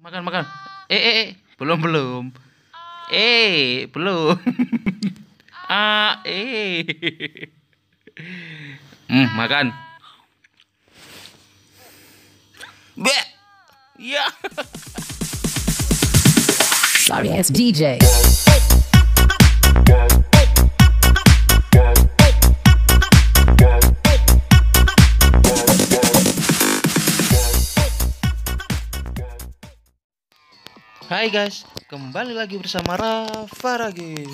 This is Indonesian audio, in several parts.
Makan makan. Eh eh, eh. belum belum. Eh belum. ah eh. Hmm makan. Be. Ya. Sorry, it's DJ. Hai guys, kembali lagi bersama Rafa lagi.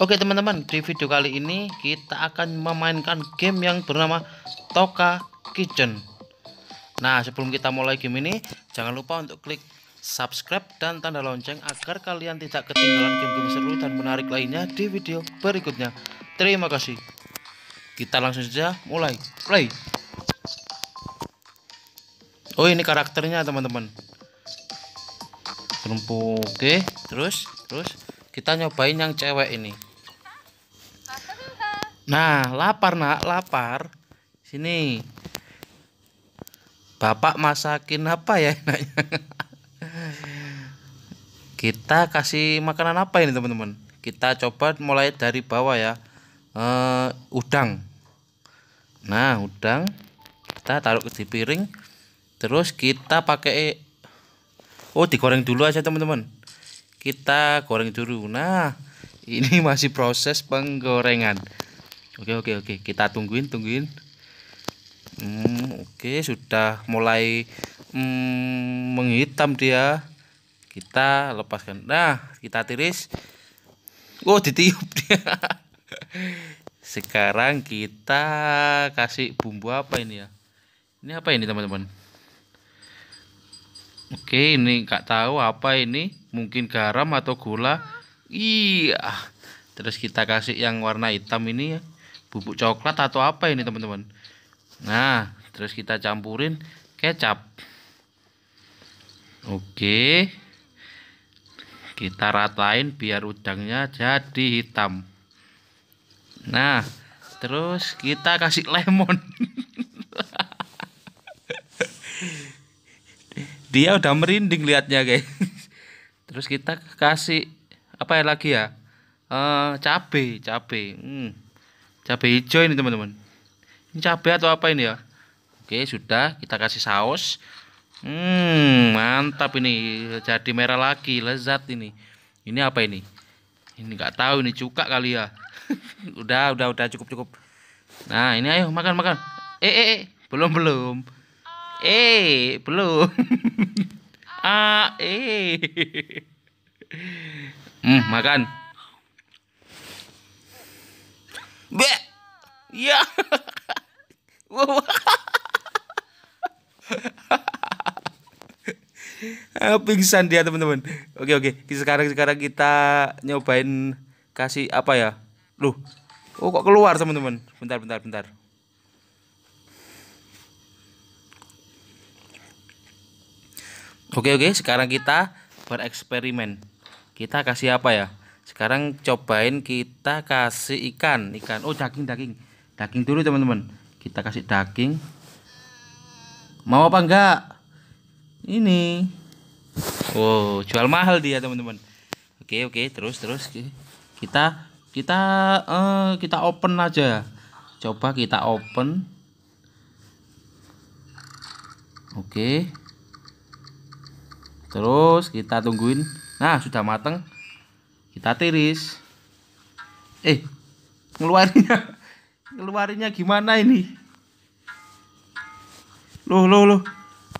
Oke teman-teman, di video kali ini kita akan memainkan game yang bernama Toka Kitchen. Nah, sebelum kita mulai game ini, jangan lupa untuk klik subscribe dan tanda lonceng agar kalian tidak ketinggalan game-game seru dan menarik lainnya di video berikutnya. Terima kasih. Kita langsung saja mulai. Play. Oh, ini karakternya teman-teman. Berumpu. Oke, terus terus kita nyobain yang cewek ini. Nah, lapar nak, lapar. Sini. Bapak masakin apa ya enaknya? kita kasih makanan apa ini teman-teman? Kita coba mulai dari bawah ya. Uh, udang. Nah, udang kita taruh ke di piring. Terus kita pakai Oh digoreng dulu aja teman-teman Kita goreng dulu Nah ini masih proses penggorengan Oke oke oke kita tungguin tungguin hmm, Oke sudah mulai hmm, menghitam dia Kita lepaskan Nah kita tiris Oh ditiup dia Sekarang kita kasih bumbu apa ini ya Ini apa ini teman-teman Oke, ini nggak tahu apa ini, mungkin garam atau gula. Iya. Terus kita kasih yang warna hitam ini ya, bubuk coklat atau apa ini teman-teman. Nah, terus kita campurin kecap. Oke. Kita ratain biar udangnya jadi hitam. Nah, terus kita kasih lemon. dia udah merinding liatnya guys terus kita kasih apa ya lagi ya uh, cabe cabe hmm. cabe hijau ini teman-teman ini cabe atau apa ini ya oke sudah kita kasih saus hmm mantap ini jadi merah lagi lezat ini ini apa ini ini nggak tahu ini cuka kali ya udah udah udah cukup cukup nah ini ayo makan makan eh eh, eh. belum belum eh belum ah, eh. Hmm, makan. Be. Ya. Pingsan dia teman-teman. Oke oke. Sekarang sekarang kita nyobain kasih apa ya? Loh. Oh kok keluar teman-teman? Bentar bentar bentar. Oke oke, sekarang kita bereksperimen. Kita kasih apa ya? Sekarang cobain kita kasih ikan, ikan. Oh, daging, daging. Daging dulu, teman-teman. Kita kasih daging. Mau apa enggak? Ini. Wow, jual mahal dia, teman-teman. Oke, oke, terus terus kita kita uh, kita open aja. Coba kita open. Oke. Okay terus kita tungguin nah sudah mateng kita tiris eh ngeluarinnya ngeluarinnya gimana ini loh loh loh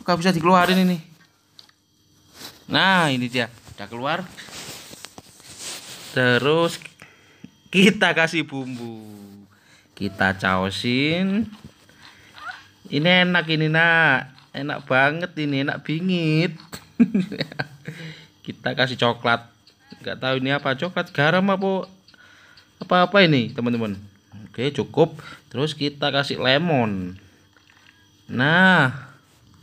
nggak bisa dikeluarin ini nah ini dia udah keluar terus kita kasih bumbu kita caosin ini enak ini nak enak banget ini enak bingit kita kasih coklat nggak tahu ini apa coklat garam apa apa apa ini teman-teman oke cukup terus kita kasih lemon nah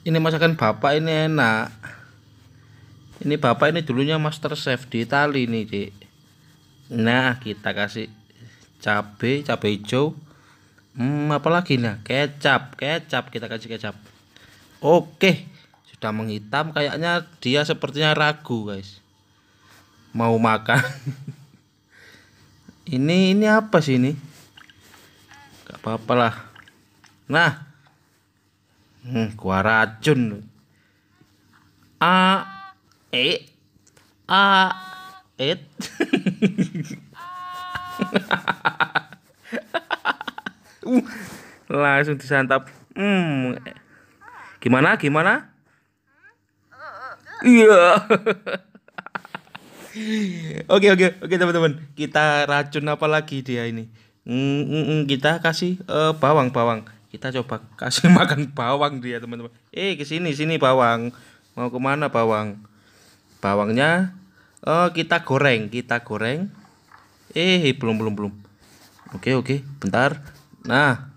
ini masakan bapak ini enak ini bapak ini dulunya master chef di Itali nih cik nah kita kasih cabe cabe hijau hmm apalagi nah kecap kecap kita kasih kecap oke sudah menghitam kayaknya dia sepertinya ragu guys mau makan ini ini apa sih ini gak apa-apa lah nah hmm, gua racun a e a e uh, langsung disantap hmm gimana gimana Iya. Oke oke oke teman-teman. Kita racun apa lagi dia ini? Mm, mm, mm. kita kasih uh, bawang bawang. Kita coba kasih makan bawang dia teman-teman. Eh ke sini sini bawang. Mau kemana bawang? Bawangnya uh, kita goreng kita goreng. Eh belum belum belum. Oke oke bentar. Nah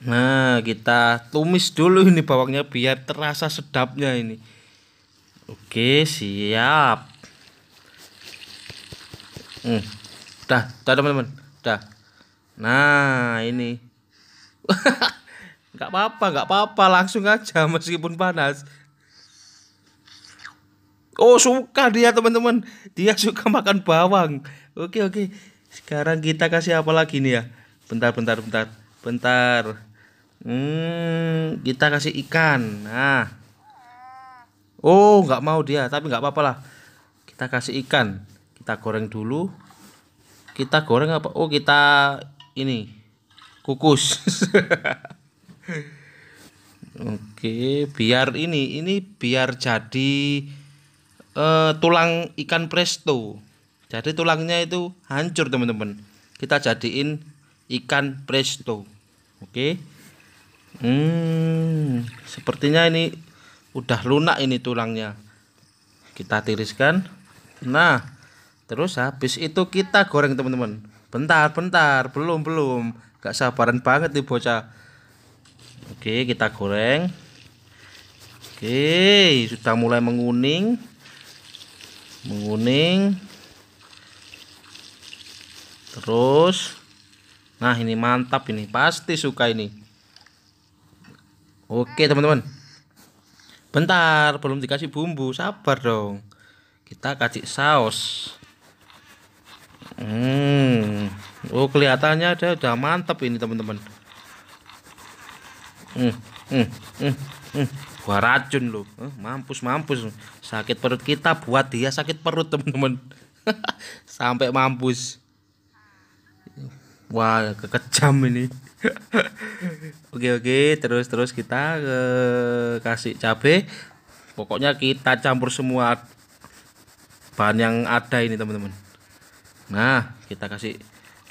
Nah, kita tumis dulu ini bawangnya biar terasa sedapnya ini. Oke, siap. Hmm. Dah, dah teman-teman. Dah. Nah, ini. nggak apa-apa, nggak apa-apa, langsung aja meskipun panas. Oh, suka dia teman-teman. Dia suka makan bawang. Oke, oke. Sekarang kita kasih apa lagi nih ya? Bentar, bentar, bentar. Bentar. Hmm, kita kasih ikan. Nah. Oh, nggak mau dia, tapi nggak apa-apa lah. Kita kasih ikan. Kita goreng dulu. Kita goreng apa? Oh, kita ini kukus. Oke, biar ini ini biar jadi uh, tulang ikan presto. Jadi tulangnya itu hancur, teman-teman. Kita jadiin ikan presto. Oke. Hmm, sepertinya ini udah lunak ini tulangnya. Kita tiriskan. Nah, terus habis itu kita goreng teman-teman. Bentar, bentar, belum belum. Gak sabaran banget nih bocah. Oke, kita goreng. Oke, sudah mulai menguning. Menguning. Terus Nah, ini mantap ini. Pasti suka ini. Oke teman-teman Bentar belum dikasih bumbu Sabar dong Kita kasih saus hmm. Oh kelihatannya ada udah mantep ini teman-teman hmm, hmm, hmm, hmm. Buah racun loh eh, Mampus mampus Sakit perut kita buat dia sakit perut teman-teman Sampai mampus Wah kekejam ini oke oke terus terus kita ke kasih cabe pokoknya kita campur semua bahan yang ada ini teman-teman nah kita kasih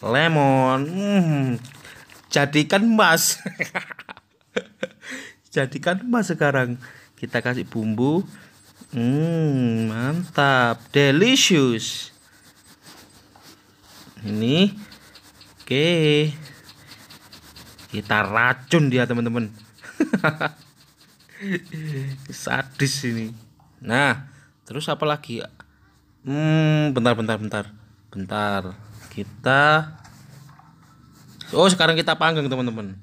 lemon hmm, jadikan emas jadikan emas sekarang kita kasih bumbu hmm, mantap delicious ini oke okay kita racun dia teman-teman sadis ini nah terus apa lagi hmm bentar bentar bentar bentar kita oh sekarang kita panggang teman-teman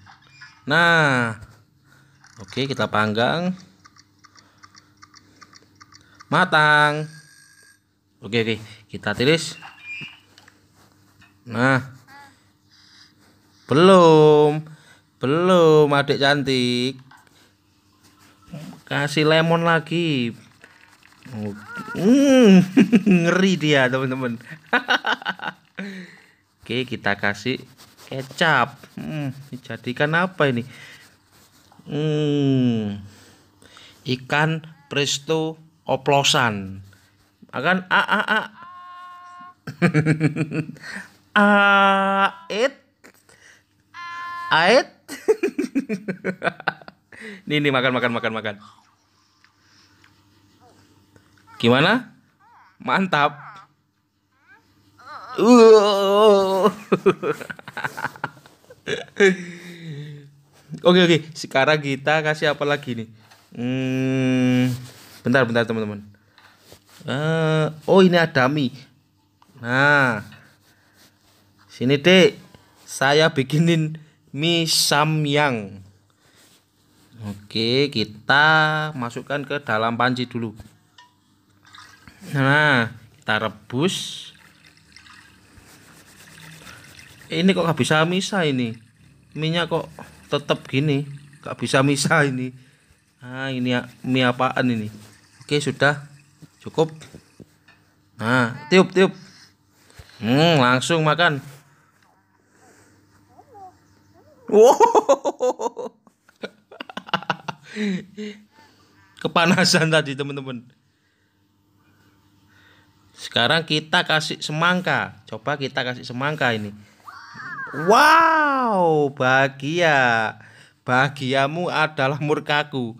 nah oke kita panggang matang oke oke kita tiris Nah, belum. Belum, adik cantik. Kasih lemon lagi. mm, ngeri dia, teman-teman. Oke, kita kasih kecap. Hmm, dijadikan apa ini? Hmm. Ikan presto oplosan. Akan a a a. a it. a it nih nih makan makan makan makan. Gimana? Mantap. Uh. oke oke, sekarang kita kasih apa lagi nih? Hmm, bentar bentar teman-teman. Uh, oh ini ada mie. Nah, sini dek, saya bikinin mie samyang. Oke, kita masukkan ke dalam panci dulu. Nah, kita rebus. Ini kok gak bisa misah ini. Minyak kok tetap gini, gak bisa misah ini. Nah, ini ya, mie apaan ini? Oke, sudah cukup. Nah, tiup tiup. Hmm, langsung makan. Wow. Kepanasan tadi teman-teman. Sekarang kita kasih semangka. Coba kita kasih semangka ini. Wow, bahagia. Bahagiamu adalah murkaku.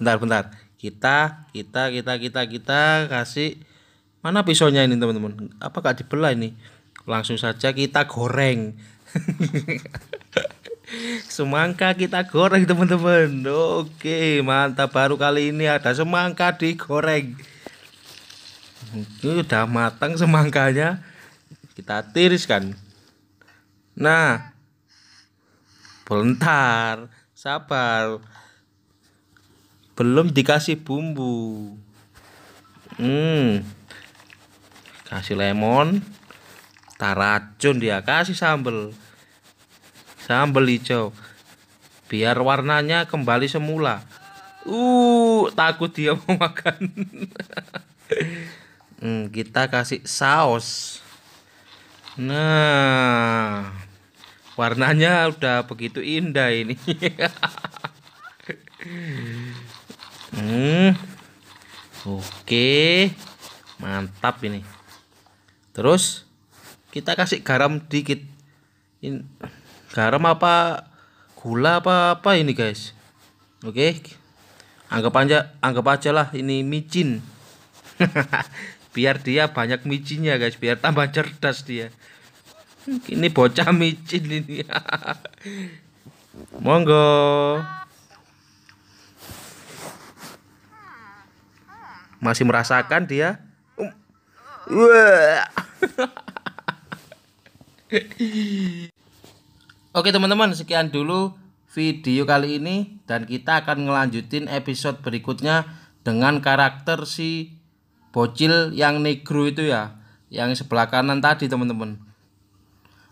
Bentar, bentar. Kita, kita, kita, kita, kita kasih mana pisaunya ini teman-teman? Apakah dibelah ini? Langsung saja kita goreng. semangka kita goreng teman-teman oke mantap baru kali ini ada semangka digoreng ini udah matang semangkanya kita tiriskan nah bentar sabar belum dikasih bumbu hmm kasih lemon tak racun dia kasih sambel, sambel hijau biar warnanya kembali semula uh takut dia mau makan hmm, kita kasih saus nah warnanya udah begitu indah ini hmm. oke mantap ini terus kita kasih garam dikit In, garam apa gula apa apa ini guys oke okay. anggap aja anggap aja lah ini micin biar dia banyak micinnya guys biar tambah cerdas dia ini bocah micin ini monggo masih merasakan dia um. Wah. Oke teman-teman, sekian dulu video kali ini dan kita akan ngelanjutin episode berikutnya dengan karakter si bocil yang negro itu ya, yang sebelah kanan tadi teman-teman.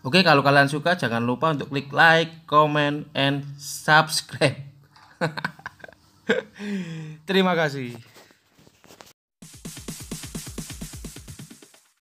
Oke, kalau kalian suka jangan lupa untuk klik like, comment, and subscribe. Terima kasih.